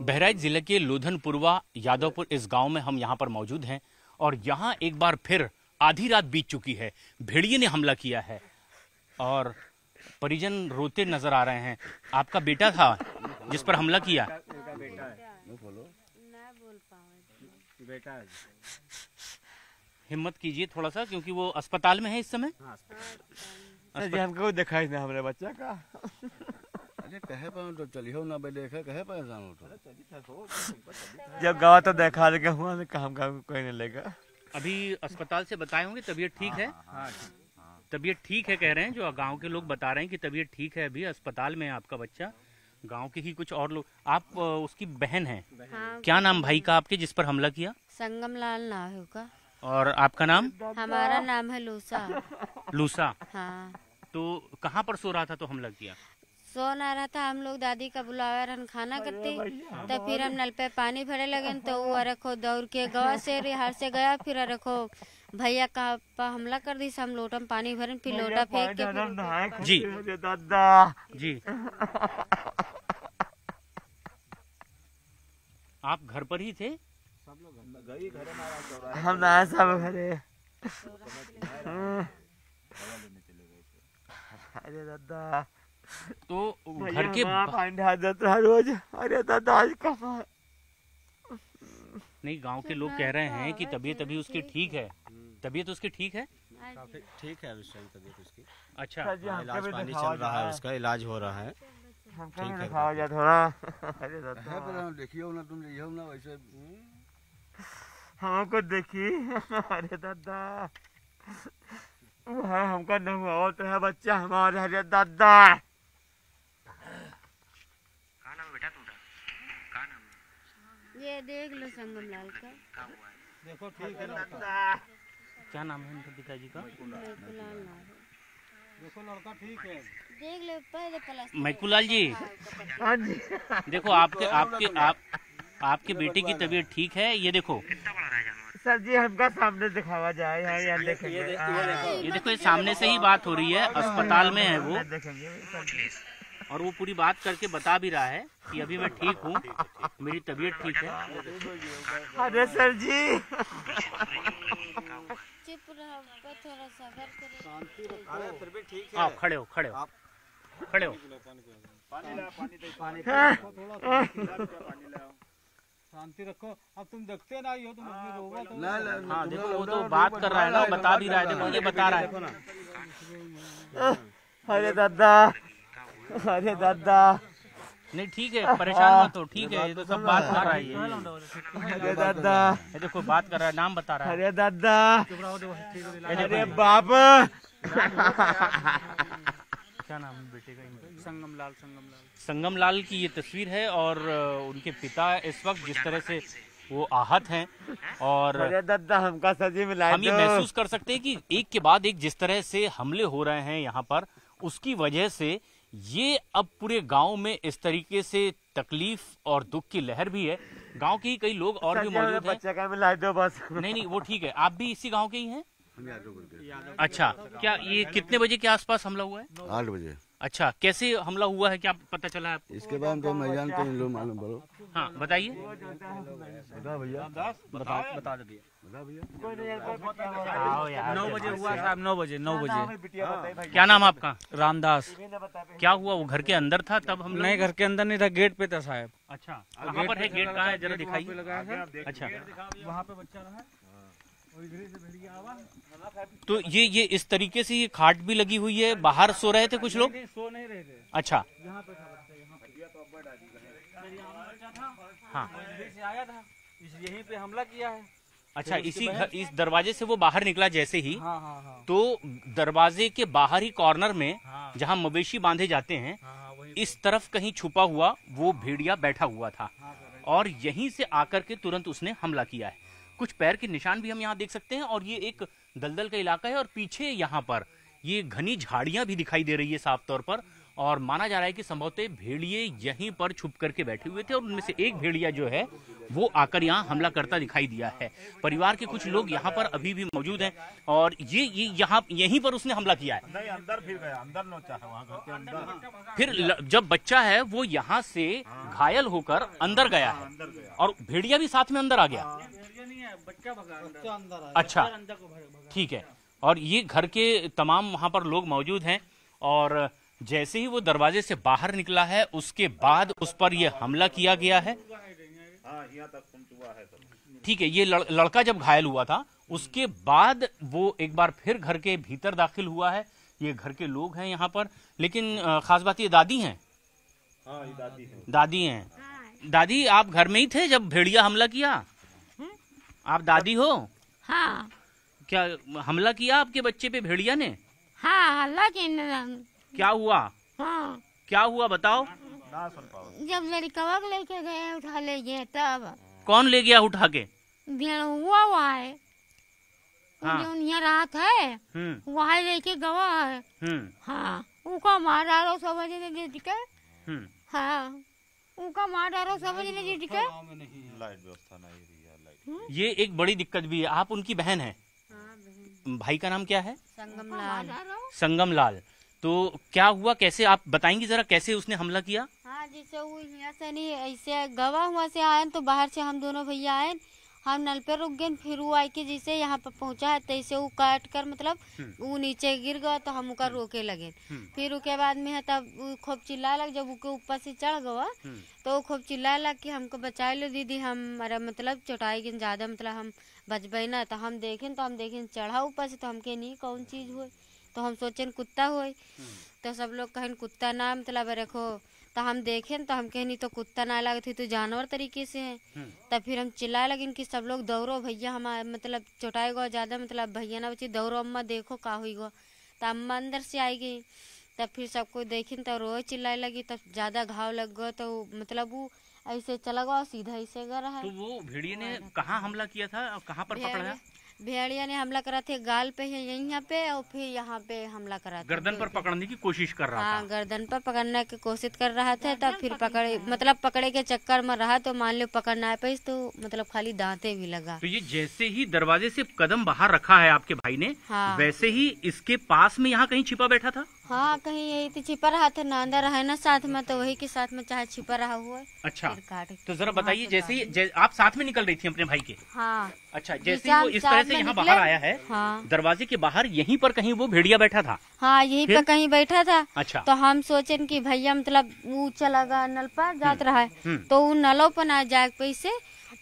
बहराइच जिले के लोधनपुरवा यादवपुर इस गांव में हम यहाँ पर मौजूद हैं और यहाँ एक बार फिर आधी रात बीत चुकी है भेड़िए ने हमला किया है और परिजन रोते नजर आ रहे हैं आपका बेटा था जिस पर हमला किया हिम्मत कीजिए थोड़ा सा क्योंकि वो अस्पताल में है इस समय हाँ, अच्छा, हमको दिखाई ना हमारे बच्चा का तो तो? जब गवा तो देखा लेगा हुआ काम काम कोई नहीं लेगा अभी अस्पताल से बताए होंगे तबीयत ठीक हाँ, है हाँ, हाँ, तबीयत ठीक है कह रहे हैं जो गांव के लोग बता रहे हैं कि तबीयत ठीक है अभी अस्पताल में आपका बच्चा गांव के ही कुछ और लोग आप उसकी बहन है हाँ, क्या नाम भाई का आपके जिस पर हमला किया संगम लाल नाहू का और आपका नाम हमारा नाम है लूसा लूसा हाँ। तो कहाँ पर सो रहा था तो हमला किया सोन आ रहा था हम लोग दादी का बुलावा रहन खाना करते तो फिर हम नल पे पानी भरे लगे तो वो अरखो दौड़ के गवा से रिहार से गया फिर अरखो भैया का पा हमला कर दी हम लोटम पानी भरन फिर लोटा फेंक के जी दादा जी आप घर पर ही थे सब लोग हम ना सब घरे अरे दादा तो घर के रोज अरे नहीं गांव के लोग कह रहे हैं कि तबीयत अभी उसकी ठीक है तबीयत उसकी ठीक है हाँ ठीक है अभी टाइम तबीयत उसकी अच्छा हाँ, इलाज पानी चल रहा है उसका इलाज हो रहा है हमको देखी अरे दादा वह तो हमका नहीं हुआ तो है बच्चा हमारे अरे दादा ये देख लो संगम लाल का देखो ठीक है क्या नाम है इनके पिताजी का देखो लड़का ठीक है देख लो पहले मैकुलाल जी हाँ जी देखो आपके आपके आप आपके बेटे की तबीयत ठीक है ये देखो सर जी हमका सामने दिखावा जाए यहाँ यहाँ देखेंगे हाँ। ये देखो ये सामने से ही बात हो रही है अस्पताल में है वो देखेंगे और वो पूरी बात करके बता भी रहा है कि अभी मैं ठीक हूँ मेरी तबीयत ठीक है अरे सर जी आप हाँ, खड़े हो खड़े हो खड़े हो शांति रखो अब तुम देखते ना ये तुम अपनी रोगा तो ना ना तो हाँ देखो वो तो बात कर रहा है ना बता भी रहा है देखो ये बता रहा है अरे दादा अरे दादा नहीं ठीक है परेशान मत हो ठीक है ये तो सब बात कर रहा है अरे दादा ये देखो बात कर रहा है नाम बता रहा है अरे दादा अरे बाप क्या नाम है बेटे का संगम लाल संगम लाल संगम लाल की ये तस्वीर है और उनके पिता इस वक्त जिस तरह से वो आहत हैं और हमका सजी मिला हम ये महसूस कर सकते हैं कि एक के बाद एक जिस तरह से हमले हो रहे हैं यहाँ पर उसकी वजह से ये अब पूरे गांव में इस तरीके से तकलीफ और दुख की लहर भी है गांव के ही कई लोग और भी मौजूद हैं दो बस नहीं नहीं वो ठीक है आप भी इसी गांव के ही हैं अच्छा क्या ये कितने बजे के आसपास हमला हुआ है आठ बजे अच्छा कैसे हमला हुआ है क्या पता चला है इसके बाद तो मैं जानते मालूम हाँ बताइए बता भैया बता बता दो नौ बजे हुआ साहब नौ बजे नौ बजे हाँ। क्या नाम आपका रामदास क्या हुआ वो घर के अंदर था तब हम नहीं घर के अंदर नहीं था गेट पे था साहब अच्छा वहाँ पर है गेट कहाँ है जरा दिखाइए अच्छा वहाँ पे बच्चा रहा तो ये ये इस तरीके से ये खाट भी लगी हुई है बाहर सो रहे थे कुछ लोग सो नहीं रहे थे अच्छा यहाँ पे यही हाँ पे हमला किया है अच्छा इसी घर इस दरवाजे से वो बाहर निकला जैसे ही हाँ, हाँ, हाँ। तो दरवाजे के बाहर ही कॉर्नर में हाँ। जहाँ मवेशी बांधे जाते हैं हाँ, हाँ इस तरफ कहीं छुपा हुआ वो भेड़िया बैठा हुआ था हाँ, और यहीं से आकर के तुरंत उसने हमला किया है कुछ पैर के निशान भी हम यहाँ देख सकते हैं और ये एक दलदल का इलाका है और पीछे यहाँ पर ये घनी झाड़ियां भी दिखाई दे रही है साफ तौर पर और माना जा रहा है कि संभवतः भेड़िए यहीं पर छुप करके बैठे हुए थे और उनमें से एक भेड़िया जो है वो आकर यहाँ हमला करता दिखाई दिया है परिवार के कुछ लोग यहाँ पर अभी भी मौजूद हैं और ये ये यहाँ यहीं पर उसने हमला किया है नहीं अंदर फिर गया अंदर वहाँ घर अंदर फिर जब बच्चा है वो यहाँ से घायल होकर अंदर गया है और भेड़िया भी साथ में अंदर आ गया हाँ, अच्छा ठीक है और ये घर के तमाम वहाँ पर लोग मौजूद हैं और जैसे ही वो दरवाजे से बाहर निकला है उसके बाद उस पर यह हमला किया गया है ठीक है ये लड़का जब घायल हुआ था उसके बाद वो एक बार फिर घर के भीतर दाखिल हुआ है ये घर के लोग हैं यहाँ पर लेकिन खास बात ये दादी हैं हाँ, दादी हैं हाँ। दादी आप घर में ही थे जब भेड़िया हमला किया आप दादी हो हाँ क्या हमला किया आपके बच्चे पे भेड़िया ने हाँ लेकिन क्या हुआ हाँ क्या हुआ बताओ जब लड़का वक लेके गए उठा ले गए तब कौन ले गया उठा के भेड़ हुआ हुआ है हाँ। रात है हम्म। वहाँ लेके गवा है हम्म। हाँ मार डालो समझ ने जीत के हम्म। हाँ मार डालो समझ ने जीत के ये एक बड़ी दिक्कत भी है आप उनकी बहन है हाँ, भाई का नाम क्या है संगम लाल संगम लाल तो क्या हुआ कैसे आप बताएंगी जरा कैसे उसने हमला किया हाँ जैसे वो यहाँ से नहीं ऐसे गवा हुआ से आए तो बाहर से हम दोनों भैया आए हम नल पे रुक गए फिर वो आई कि जैसे यहाँ पर पहुँचा है तैसे वो काट कर मतलब हम्म। वो नीचे गिर गया तो हम उका हम्म। रोके लगे हम्म। फिर उसके बाद में है तब खूब चिल्ला लग जब उसके ऊपर से चढ़ गया तो वो खूब चिल्ला लग कि हमको बचा लो दीदी हम अरे मतलब चौटाई गिन ज़्यादा मतलब हम बचबे ना तो हम देखें तो हम देखें चढ़ा ऊपर से तो हम के नहीं कौन चीज़ हुई तो हम सोचें कुत्ता हो हम्म। तो सब लोग कहें कुत्ता ना मतलब रखो तो हम देखें तो हम कहनी तो कुत्ता ना लगे तो जानवर तरीके से है हम्म। तब फिर हम चिल्लाए लगे कि सब लोग दौड़ो भैया हमारे मतलब चोटाएगा गो ज़्यादा मतलब भैया ना बची दौड़ो अम्मा देखो का हुई गो तो अम्मा अंदर से आई गई तब फिर सबको देखे तो रोए चिल्लाए लगी तब ज़्यादा घाव लग गए तो मतलब वो ऐसे चला गया सीधा ऐसे गया रहा तो वो भेड़िए ने कहा हमला किया था और कहाँ पर पकड़ा भेड़िया ने हमला करा थे गाल पे है यहाँ पे और फिर यहाँ पे हमला करा था गर्दन पर पकड़ने की कोशिश कर रहा हाँ गर्दन पर पकड़ने की कोशिश कर रहा था तब तो फिर पकड़े मतलब पकड़े के चक्कर में रहा तो मान लो पकड़ना है पाई तो मतलब खाली दांते भी लगा तो ये जैसे ही दरवाजे से कदम बाहर रखा है आपके भाई ने हाँ। वैसे ही इसके पास में यहाँ कहीं छिपा बैठा था हाँ कहीं यही तो छिपा रहा था ना अंदर है ना साथ में तो वही के साथ में चाहे छिपा रहा हुआ अच्छा तो जरा बताइए जैसे ही जै, आप साथ में निकल रही थी अपने भाई के हाँ अच्छा जैसे वो इस तरह से यहाँ बाहर आया है हाँ। दरवाजे के बाहर यहीं पर कहीं वो भेड़िया बैठा था हाँ यहीं पर कहीं बैठा था अच्छा तो हम सोचे की भैया मतलब वो चला गया नल पर जाता हम्म, रहा है हम्म। तो वो नलो पर ना जाए पैसे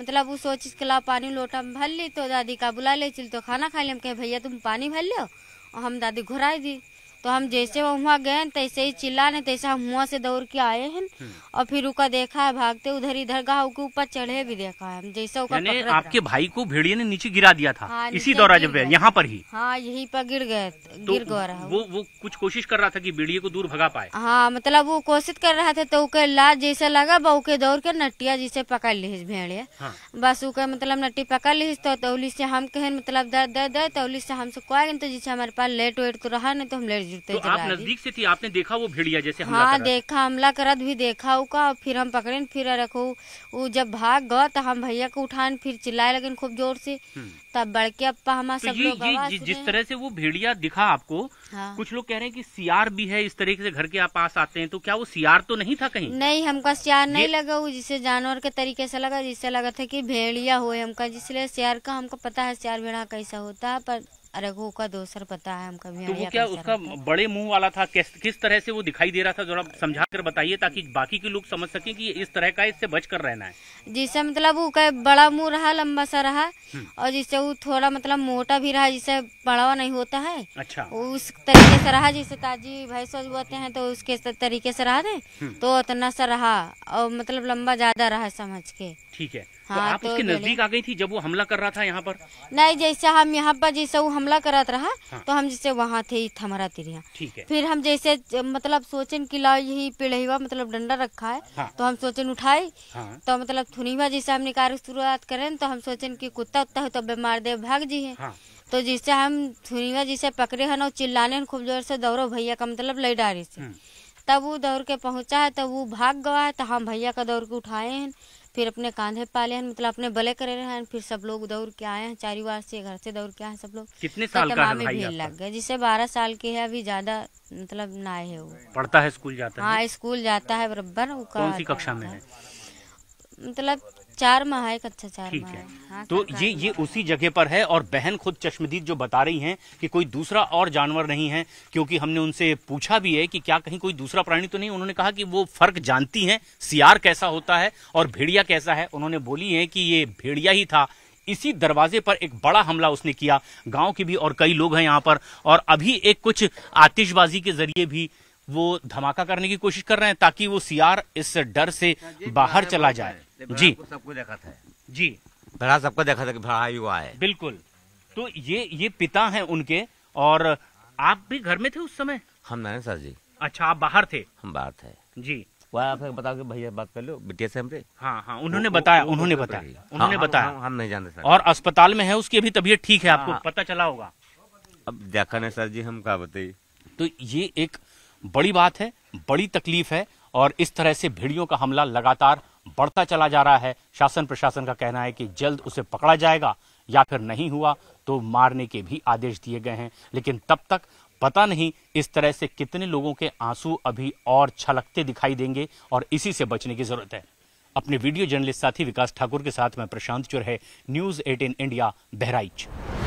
मतलब वो सोच के ला पानी लोटा में भर ली तो दादी का बुला ले चल तो खाना खा ले हम कहे भैया तुम पानी भर लो और हम दादी घुराई दी तो हम जैसे वहाँ गए तैसे ही चिल्ला ने तैसे हम हुआ से दौड़ के आए हैं हम्म। और फिर उका देखा है भागते उधर इधर गाँव के ऊपर चढ़े भी देखा है जैसे आपके भाई को भेड़िया ने नीचे गिरा दिया था हाँ, इसी दौरा जब यहाँ पर ही हाँ यही पर गिर गए तो गिर गया रहा वो वो कुछ कोशिश कर रहा था की भेड़िए को दूर भगा पाए हाँ मतलब वो कोशिश कर रहा था तो उके लाज जैसे लगा के दौड़ के नटिया जैसे पकड़ ली भेड़िया हाँ। बस उ मतलब नट्टी पकड़ ली तो तौली तो से हम कहे मतलब दर्द दर्द तौली तो से हमसे कह तो जैसे हमारे पास लेट वेट तो रहा नहीं तो हम लेट जुटते तो आप नजदीक से थी आपने देखा वो भेड़िया जैसे हमला हाँ देखा हमला करत भी देखा उका फिर हम पकड़े फिर रखो वो जब भाग गए तो हम भैया को उठान फिर चिल्लाए लगे खूब जोर से हम्म। तब बड़के अपा हमारा तो सब लोग ये जिस तरह से वो भेड़िया दिखा आपको हाँ। कुछ लोग कह रहे हैं कि सियार भी है इस तरीके से घर के पास आते हैं तो क्या वो सियार तो नहीं था कहीं नहीं हमका सियार नहीं लगा वो जिसे जानवर के तरीके से लगा जिससे लगा था की भेड़िया हो हमका जिसलिए सियार का हमको पता है सियार भेड़ा कैसा होता है पर अरे वो का सर पता है हम कभी तो वो क्या उसका बड़े मुंह वाला था किस तरह से वो दिखाई दे रहा था जरा समझा कर बताइए ताकि बाकी के लोग समझ सके कि इस तरह का इससे बच कर रहना है जिससे मतलब वो का बड़ा मुंह रहा लंबा सा रहा हम्म। और जिससे वो थोड़ा मतलब मोटा भी रहा जिससे बड़ा नहीं होता है अच्छा उस तरीके से रहा जिससे ताजी भैंस बोते हैं तो उसके तरीके से रहा दे हम्म। तो उतना सा रहा और मतलब लंबा ज्यादा रहा समझ के ठीक है तो हाँ, तो आप तो उसके नजदीक आ गई थी जब वो हमला कर रहा था यहाँ पर नहीं जैसे हम यहाँ पर जैसे वो हमला करा रहा हाँ। तो हम जैसे वहाँ थे हमारा ठीक है फिर हम जैसे मतलब सोचन की लाओ यही पेड़ हुआ मतलब डंडा रखा है हाँ। तो हम सोचन उठाए हाँ। तो मतलब थुनी हुआ जैसे हम निकाल शुरुआत करे तो हम सोचन की कुत्ता उत्ता है तो बीमार दे भाग जी है हाँ। तो जिससे हम हुआ जिसे पकड़े है ना चिल्लाने खूब जोर से दौड़ो भैया का मतलब लई डारी से हम्म। तब वो दौड़ के पहुंचा है तब वो भाग गवा है तो हम भैया का दौड़ के उठाए हैं फिर अपने कांधे पाले हैं मतलब अपने बले करे रहे हैं फिर सब लोग दौड़ के आए हैं चारी बार से घर से दौड़ के आए सब लोग कितने तो साल का है भीड़ लग गए जिसे बारह साल के है अभी ज्यादा मतलब ना है वो पढ़ता है स्कूल जाता है हाँ स्कूल जाता है बराबर कौन सी कक्षा में है मतलब चार माह है कच्चा चार माह है हाँ, तो ये ये उसी जगह पर है और बहन खुद चश्मदीद जो बता रही हैं कि कोई दूसरा और जानवर नहीं है क्योंकि हमने उनसे पूछा भी है कि क्या कहीं कोई दूसरा प्राणी तो नहीं उन्होंने कहा कि वो फर्क जानती हैं सियार कैसा होता है और भेड़िया कैसा है उन्होंने बोली है कि ये भेड़िया ही था इसी दरवाजे पर एक बड़ा हमला उसने किया गाँव के भी और कई लोग हैं यहाँ पर और अभी एक कुछ आतिशबाजी के जरिए भी वो धमाका करने की कोशिश कर रहे हैं ताकि वो सीआर इस डर से बाहर चला जाए जी सबको देखा था जी भरा सबको देखा था कि भरा युवा है बिल्कुल तो ये ये पिता हैं उनके और आप भी घर में थे उस समय हम ना सर जी अच्छा आप बाहर थे हम बाहर थे जी वह आप बताओ कि भैया बात कर लो बिटिया से हमसे हाँ हाँ उन्होंने बताया हाँ, उन्होंने बताया उन्होंने बताया हम नहीं जानते और अस्पताल में है उसकी अभी तबीयत ठीक है आपको हाँ। पता चला होगा अब देखा ना सर जी हम कहा बताइए तो ये एक बड़ी बात है बड़ी तकलीफ है और इस तरह से भीड़ियों का हमला लगातार बढ़ता चला जा रहा है शासन प्रशासन का कहना है कि जल्द उसे पकड़ा जाएगा या फिर नहीं हुआ तो मारने के भी आदेश दिए गए हैं लेकिन तब तक पता नहीं इस तरह से कितने लोगों के आंसू अभी और छलकते दिखाई देंगे और इसी से बचने की जरूरत है अपने वीडियो जर्नलिस्ट साथी विकास ठाकुर के साथ मैं प्रशांत चुरहे न्यूज 18 इंडिया बहराइच